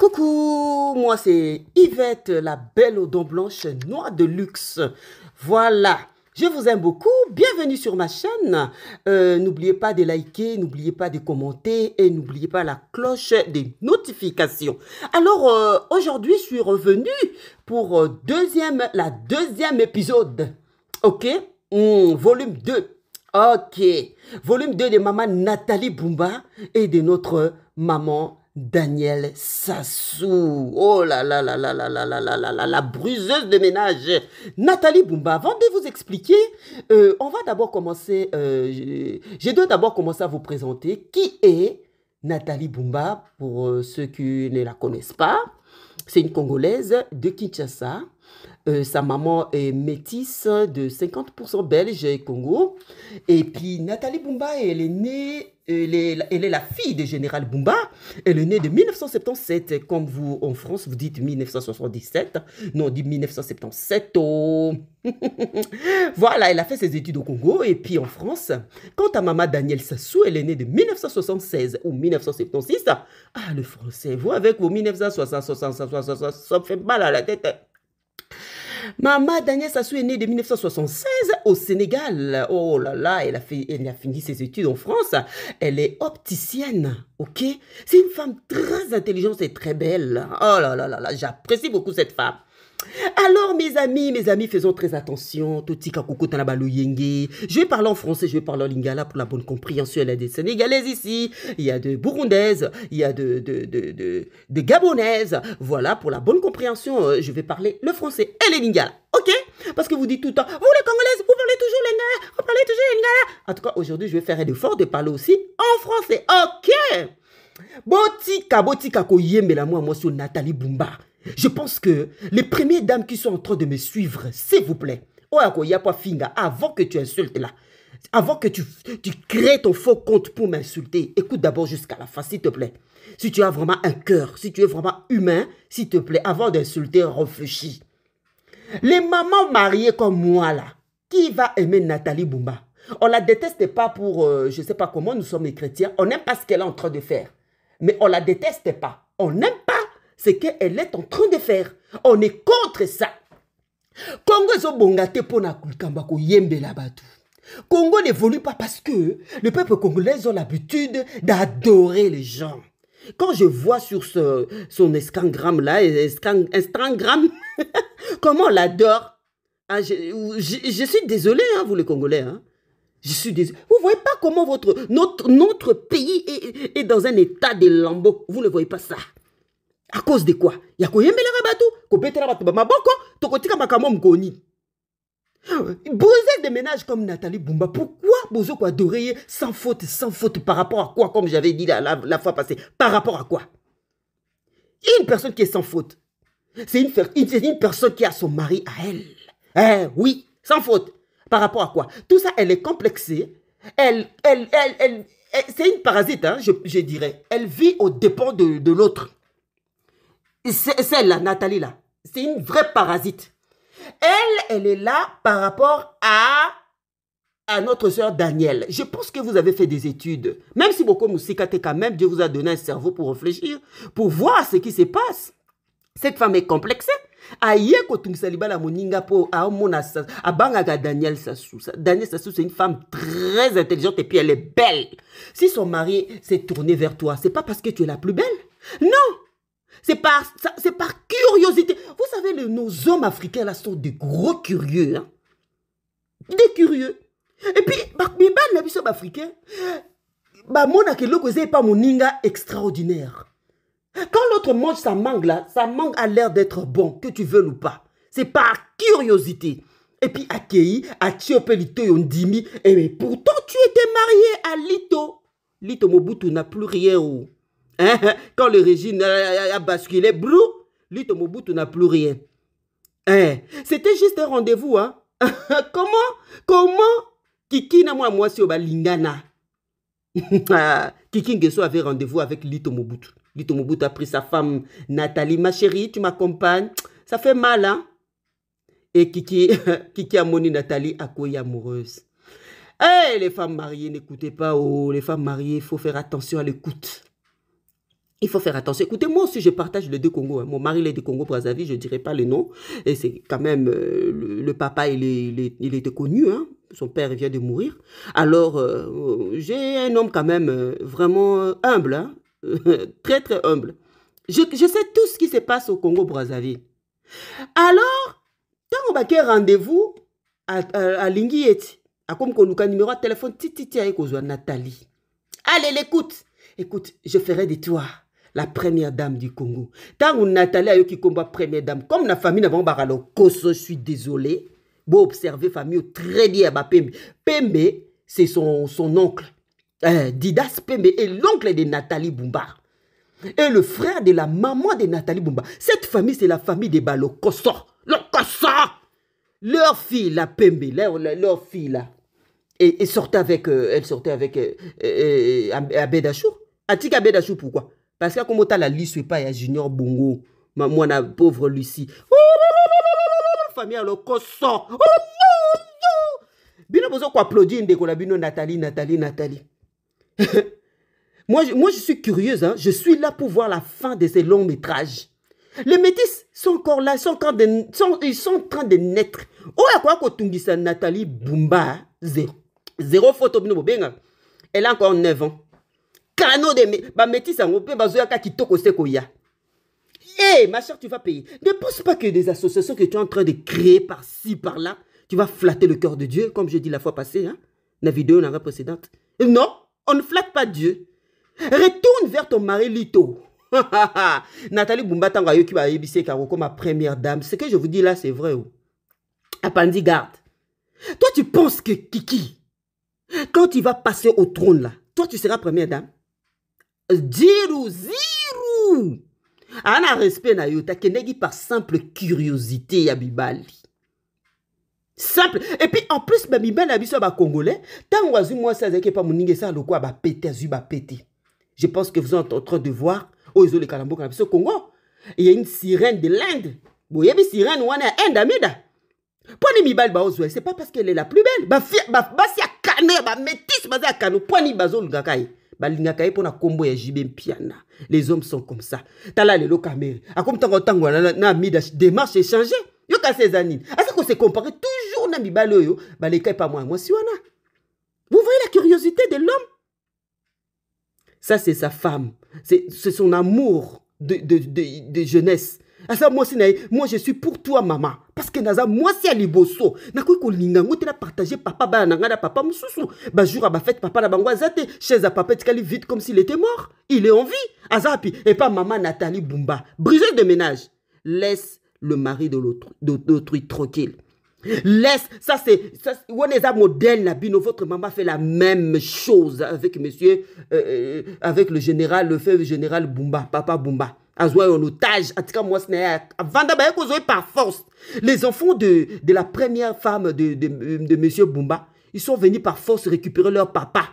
Coucou, moi c'est Yvette, la belle aux dents blanches noire de luxe. Voilà, je vous aime beaucoup, bienvenue sur ma chaîne. Euh, n'oubliez pas de liker, n'oubliez pas de commenter et n'oubliez pas la cloche des notifications. Alors euh, aujourd'hui, je suis revenue pour euh, deuxième, la deuxième épisode. Ok hmm, Volume 2. Ok. Volume 2 de maman Nathalie Bumba et de notre maman Daniel Sassou. Oh là là là là là là là là là là la bruseuse de ménage. Nathalie Boumba, avant de vous expliquer, euh, on va d'abord commencer, euh, je dois d'abord commencer à vous présenter qui est Nathalie Boumba pour euh, ceux qui ne la connaissent pas. C'est une Congolaise de Kinshasa euh, sa maman est métisse de 50% belge et Congo. Et puis Nathalie Bumba, elle est née, elle est, la fille du général Bumba. Elle est née de 1977, comme vous en France, vous dites 1977. Non, on dit 1977. voilà, elle a fait ses études au Congo et puis en France. Quant à maman Danielle Sassou, elle est née de 1976 ou 1976. Ah, le français, vous avec vos 1960, 60, 60, ça me fait mal à la tête. Maman Daniel Sassou est née de 1976 au Sénégal. Oh là là, elle a, fait, elle a fini ses études en France. Elle est opticienne, ok C'est une femme très intelligente et très belle. Oh là là là là, j'apprécie beaucoup cette femme. Alors, mes amis, mes amis, faisons très attention. Je vais parler en français, je vais parler en lingala pour la bonne compréhension. Il y a des Sénégalaises ici, il y a des Burundaises, il y a des de, de, de, de, Gabonaises. Voilà, pour la bonne compréhension, euh, je vais parler le français et les lingala. Ok Parce que vous dites tout le temps, vous les Congolaises, vous parlez toujours lingala, vous parlez toujours lingala. En tout cas, aujourd'hui, je vais faire un effort de parler aussi en français. Ok Botika, botika ko yembe la moi, moi, sur Nathalie Bumba. Je pense que les premières dames qui sont en train de me suivre, s'il vous plaît, avant que tu insultes là, avant que tu, tu crées ton faux compte pour m'insulter, écoute d'abord jusqu'à la fin, s'il te plaît. Si tu as vraiment un cœur, si tu es vraiment humain, s'il te plaît, avant d'insulter, réfléchis. Les mamans mariées comme moi là, qui va aimer Nathalie Bumba On la déteste pas pour, euh, je ne sais pas comment, nous sommes les chrétiens, on n'aime pas ce qu'elle est en train de faire. Mais on la déteste pas. On aime ce qu'elle est en train de faire. On est contre ça. Congo Congo n'évolue pas parce que le peuple congolais a l'habitude d'adorer les gens. Quand je vois sur ce, son Instagram là, Instagram, comment on l'adore, ah, je, suis désolé, hein, vous les Congolais. Hein. Je suis Vous voyez pas comment votre, notre, notre pays est, est dans un état de lambeau. Vous ne voyez pas ça à cause de quoi ya koyembelaka des ménages tokotika comme Nathalie Bumba. Pourquoi vous quoi sans faute, sans faute par rapport à quoi Comme j'avais dit la, la, fois passée, par rapport à quoi Une personne qui est sans faute, c'est une, une, une, personne qui a son mari à elle. Eh oui, sans faute. Par rapport à quoi Tout ça, elle est complexée. Elle, elle, elle, elle, c'est une parasite, hein, je, dirais. Elle vit au dépens de l'autre. Celle-là, Nathalie, là, c'est une vraie parasite. Elle, elle est là par rapport à, à notre soeur Daniel. Je pense que vous avez fait des études. Même si beaucoup Moussikate, quand même, Dieu vous a donné un cerveau pour réfléchir, pour voir ce qui se passe. Cette femme est complexée. Aïe, daniel daniel c'est une femme très intelligente et puis elle est belle si son mari s'est tourné vers toi c'est pas parce que tu es la plus belle non c'est par, c'est par curiosité. Vous savez, le, nos hommes africains, là, sont des gros curieux. Hein. Des curieux. Et puis, bah, mon bah, bah, mon baafricain c'est pas mon moninga extraordinaire quand l'autre mange sa mangue là sa mangue a l'air d'être bon que tu veux ou pas c'est par curiosité et puis akei atie et eh, mais pourtant tu étais marié à lito lito mobutu na plus rien oh. Hein? Quand le régime a basculé, brou, Lito Mobutu n'a plus rien. Hein? C'était juste un rendez-vous. Hein? comment, comment Kiki na moi moi si lingana. Kiki Ngeso avait rendez-vous avec Lito Mobutu. Lito Mobutu a pris sa femme Nathalie. Ma chérie, tu m'accompagnes. Ça fait mal, hein? Et Kiki, Kiki a moni Nathalie à quoi amoureuse. Eh, les femmes mariées, n'écoutez pas. Oh, les femmes mariées, il faut faire attention à l'écoute. Il faut faire attention. Écoutez, moi aussi, je partage les deux Congos. Hein, mon mari, il est du Congo Brazzaville, je ne dirai pas le nom. Et c'est quand même, euh, le, papa, il, est, il, était connu. Hein. Son père vient de mourir. Alors, euh, j'ai un homme quand même euh, vraiment humble. Hein. très, très humble. Je, sais tout ce qui se passe au Congo Brazzaville. Alors, quand on va faire rendez-vous à, à, à à numéro de téléphone, Nathalie. Allez, l'écoute. Écoute, je ferai de toi la première dame du Congo. Tant Nathalie qui combat première dame, comme la famille n'a pas koso, je suis désolé. Bon, observez famille très bien à bah, Pembe. Pembe, c'est son, oncle. Eh, Didas Pembe est l'oncle de Nathalie Bumba. Et le frère de la maman de Nathalie Bumba. Cette famille, c'est la famille des Balokoso. Leur fille, la Pembe, leur, fille, là. sortait avec, euh, elle sortait avec euh, euh, euh Abed Achour. pourquoi parce que comme la liste pas a junior bongo ma la pauvre lucie famille alors koso bino Bien, quoi applaudir une la bino Nathalie Nathalie Nathalie moi je, moi je suis curieuse hein? je suis là pour voir la fin de ces longs métrages les métis sont encore là, sont sont, ils sont en train de naître. Oh, à quoi à Nathalie Bumba, hein? zéro. Zéro photo, Elle a encore 9 ans. Eh, hey, ma soeur, tu vas payer. Ne pense pas que des associations que tu es en train de créer par-ci, par-là, tu vas flatter le cœur de Dieu, comme je dis la fois passée, hein, la vidéo la précédente. Non, on ne flatte pas Dieu. Retourne vers ton mari Lito. Nathalie Bumbatanga qui va ébisser comme ma première dame. Ce que je vous dis là, c'est vrai. Oh. Apandi, garde. Toi, tu penses que Kiki, quand il va passer au trône là, toi, tu seras première dame. Ziru ziru ana respect na yo kenegi par simple curiosité yabibali. bibali simple et puis en plus bamibali na Congolais. ya bacongolais ntango azwi pa azalaki epa loko ba lokola pete azwi pété. je pense que vous êtes en train de voir Oh, ils ont les na biso congo il y a une sirène de l'inde boyebi sirène wana ya inde amida bal mibali c'est pas parce qu'elle est la plus belle bas, ya kano ya métisse bas ya kano mponi bazolingaka ye l'gakaye ya jibe mpiana les hommes sont comme ça tala ça. lokamere. comme na démarche toujours na vous voyez la curiosité de l'homme ça c'est sa femme c'est son amour de, de, de jeunesse moi je suis pour toi maman parce que naza c'est Ali liboso papa bana na papa jour suis papa bango papa comme s'il était mort il est en vie Azapi. et pas maman nathalie bumba brigeuse de ménage laisse le mari d'autrui tranquille Laisse, ça c'est, un modèle Nabino, votre maman fait la même chose avec monsieur, euh, euh, avec le général, le feu général Bumba, papa Bumba azwa en otage en tout cas, moi, avanda baye par force les enfants de, de la première femme de, de, de monsieur bumba ils sont venus par force récupérer leur papa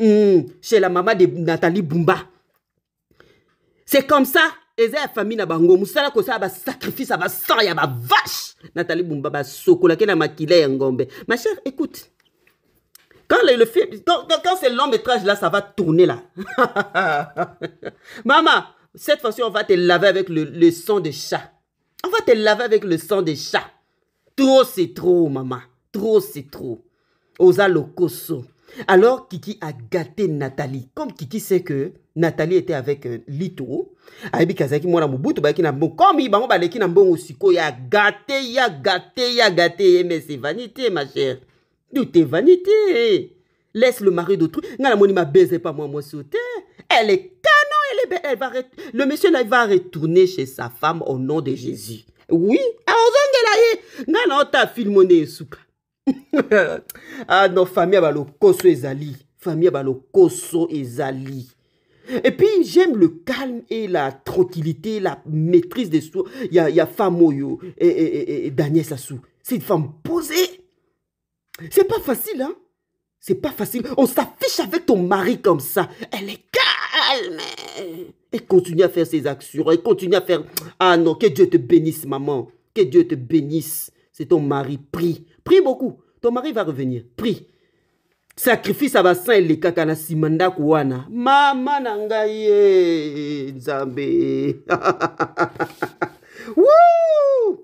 hum, chez la maman de nathalie bumba c'est comme ça eza la famille na bango a kosala basacrifice ya basang sa vache. nathalie bumba basokolaki na makila ya hein, ngombe ma chère écoute Quand, le, le film, quand, quand c'est long métrage là, ça va tourner là. Maman, cette fois-ci, on va te laver avec le, le sang de chat. On va te laver avec le sang de chat. Trop, c'est trop, maman. Trop, c'est trop. Osa Lokoso. Alors, Kiki a gâté Nathalie. Comme Kiki sait que Nathalie était avec euh, Lito, elle Kazaki, moi, n'a comme il m'a a gâté, il a gâté, il a gâté. Eh, mais c'est vanité, ma chère. Tout est vanité. Laisse le mari d'autrui. Ngala moni m'a baisé pas moi, moi sauté. Elle est eh ben, elle va, le monsieur là, il va retourner chez sa femme au nom de Jésus. Oui, ah non, famille et ezali. Famille balokoso ezali. Et puis j'aime le calme et la tranquillité, la maîtrise des soins Il y a, y a femme et, et, et, et Daniel Sassou. C'est une femme posée. C'est pas facile, hein? C'est pas facile. On s'affiche avec ton mari comme ça. Elle est calme. Elle euh. Et continue à faire ses actions. Et continue à faire... Ah non, que Dieu te bénisse, maman. Que Dieu te bénisse. C'est ton mari. Prie. Prie beaucoup. Ton mari va revenir. Prie. sacrifice à elekaka Les les kakana Simanda mama Maman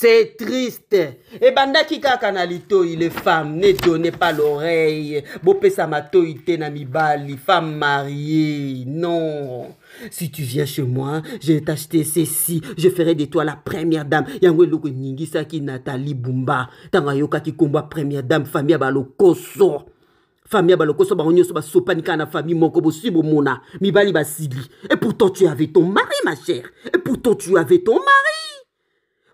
C'est triste. Et bande qui il litoi, les femmes, ne donnez pas l'oreille. Bopesa itena na bali, femme mariée. Non. Si tu viens chez moi, je vais ceci. Je ferai de toi la première dame. Yangwe loko sa ki Nathalie Bumba. Tanga yoka ki komba première dame, famille balokoso. Famille balokoso ba onyo so ba sopani kana famille moko Mi bali Mibali basili. Et pourtant tu avais ton mari ma chère. Et pourtant tu avais ton mari.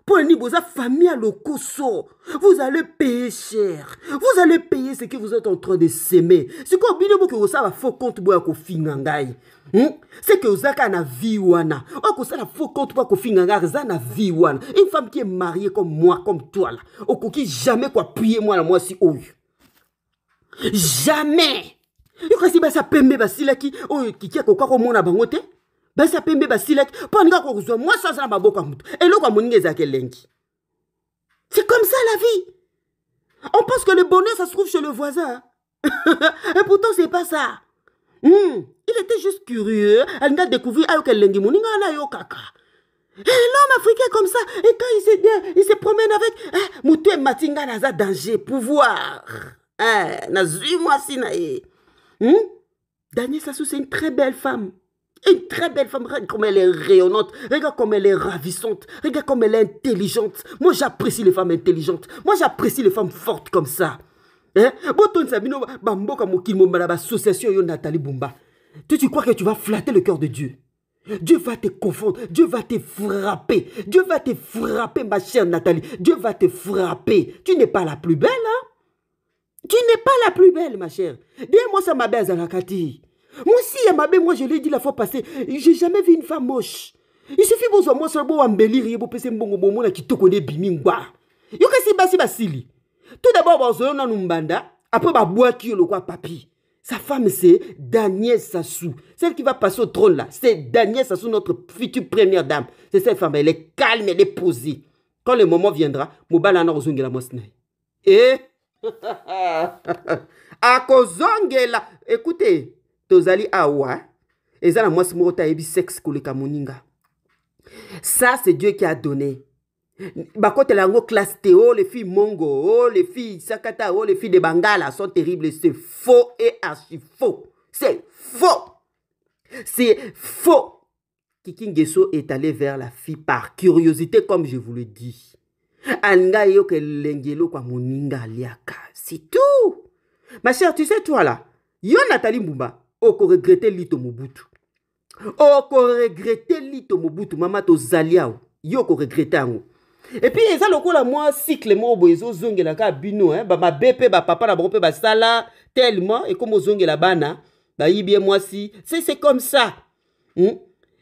Pour vos famille à l'okoso, vous allez payer cher. Vous allez payer ce que vous êtes en train de semer. C'est quoi, bino que vous avez faux compte pour kofingangai? Hmm? C'est que vous avez na vie wana. Oko ça faux compte pour kofingangai, ça na vie wana. Une femme qui est mariée comme moi, comme toi là. Oko qui jamais quoi prier moi la moi si haut. Jamais! ça kasi ba si là qui qui qui quoi comme komona bango bangote basi apembe basilaki basilek, alingi kuzo, kozwa mwasi na maboko ya motu eloko ya moninga ezalaka c'est comme ça la vie on pense que le bonheur ça se trouve chez le voisin et pourtant c'est pas ça mm. il était juste curieux Elle a ayo adécouvrir l'engi ah, elengi moninga wana ayokaka eh, l'homme africain comme ça et quand il se, il se promène avec eh, et Matinga n'a naza danger pouvoir eh, n'a mwasi na ye mm? daniel sassou c'est une très belle femme une très belle femme, regarde comme elle est rayonnante, regarde comme elle est ravissante, regarde comme elle est intelligente. Moi, j'apprécie les femmes intelligentes. Moi, j'apprécie les femmes fortes comme ça. Hein? Tu, tu crois que tu vas flatter le cœur de Dieu. Dieu va te confondre, Dieu va te frapper. Dieu va te frapper, ma chère Nathalie. Dieu va te frapper. Tu n'es pas la plus belle, hein? Tu n'es pas la plus belle, ma chère. Dis-moi ça, ma belle Zalakati. Moi aussi, moi je l'ai dit la fois passée, j'ai jamais vu une femme moche. Il suffit que moi soit bon embellir et pour mbongo bon qui kitoko ne bimingwa. Yo kasi basi basili. Tout d'abord bazoyo na numbanda, après est le quoi papi. Sa femme c'est Daniel Sassou. Celle qui va passer au trône là, c'est Daniel Sassou notre future première dame. C'est cette femme, elle est calme, elle est posée. Quand le moment viendra, mobala na ozongela mosnai. Et à kozongela, écoutez, tozali awa ça na mwasi moko tayebi sexe koleka moninga ça c'est dieu qui a donné bakotela yango classe te oh les filles mongo oh les filles sakata oh les filles de bangala sont terribles c'est faux et archi faux c'est faux c'est faux kikingeso est allé vers la fille par curiosité comme je vous le dis Anga que elenge eloko moninga aliaka c'est tout ma chère tu sais toi là yo nathalie mbumba okoregrete lito mobutu okoregrete lito mobutu mama tozali awa yo okoregrete yango epi eza lokola mwa cycle moko boye ezozongelaka bino eh? bamabe mpe bapapa na bango mpe basala tellement ekoma ozongela bana bayibi ye mwasi se c'est comme ça hmm?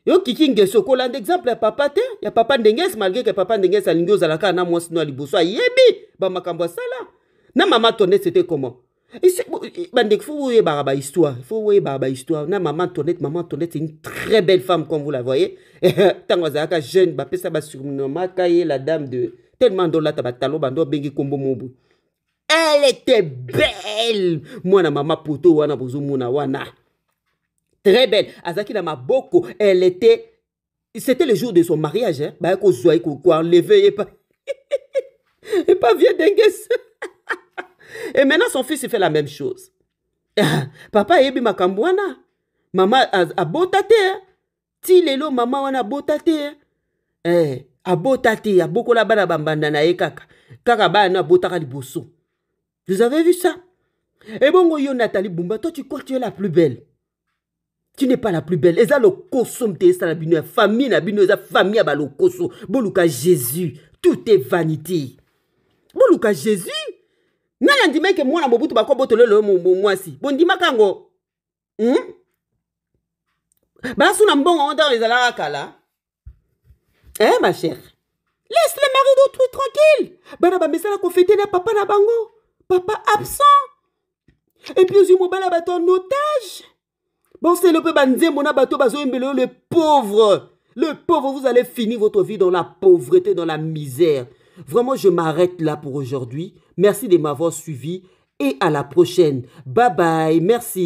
yo kiki ngesi okolanda exemple ya papa te ya papa ndengesi malgré ke papa ndengesi alingi ozalaka na mwasi no ya liboso ayebi bamakambo asala na mama tonde c'était comment Il faut voir Baraba Histoire. faut voir Histoire. Na maman Tonette, maman Tonette, c'est une très belle femme, comme vous la voyez. Tango Zaka, jeune, bape ça, bah, surnommé, kaye la dame de. Tellement dans la tabatalo, bando, bengi kombo mobu. Elle était belle. Moi, na maman Poto, wana, bozo, mouna, wana. Très belle. Azaki, na maboko, elle était. C'était le jour de son mariage, hein. Bah, qu'on zoye, qu'on enlevé, et pas. et pas vieux dingue et maintenant, son fils, il fait la même chose. papa yebi makambwana. Maman a maman tate. Hein. ti lelo mama wana abota hein. eh, a te la bana bambanda na kaka kaka bana bosso. vous avez vu ça eh, bon yo Nathalie bumba toi tu crois que tu es la plus belle tu n'es pas la plus belle eza le mte esala la bine. famille na bino eza famille ya balokoso boluka jésus tout est vanité boluka jésus nalandima eke mwana mobutu bakobotolelo bon mwasi à yango hmm? na mbongo ngo ntango kala eh ma chère laisse le mari d'autrui tranquille bana ko kofete na papa na bango papa absent puis ozwi mobala bato en otage le peu le na bato bazoyembela yo le pauvre le pauvre vous allez finir votre vie dans la pauvreté dans la misère vraiment je m'arrête là pour aujourd'hui Merci de m'avoir suivi et à la prochaine. Bye bye. Merci.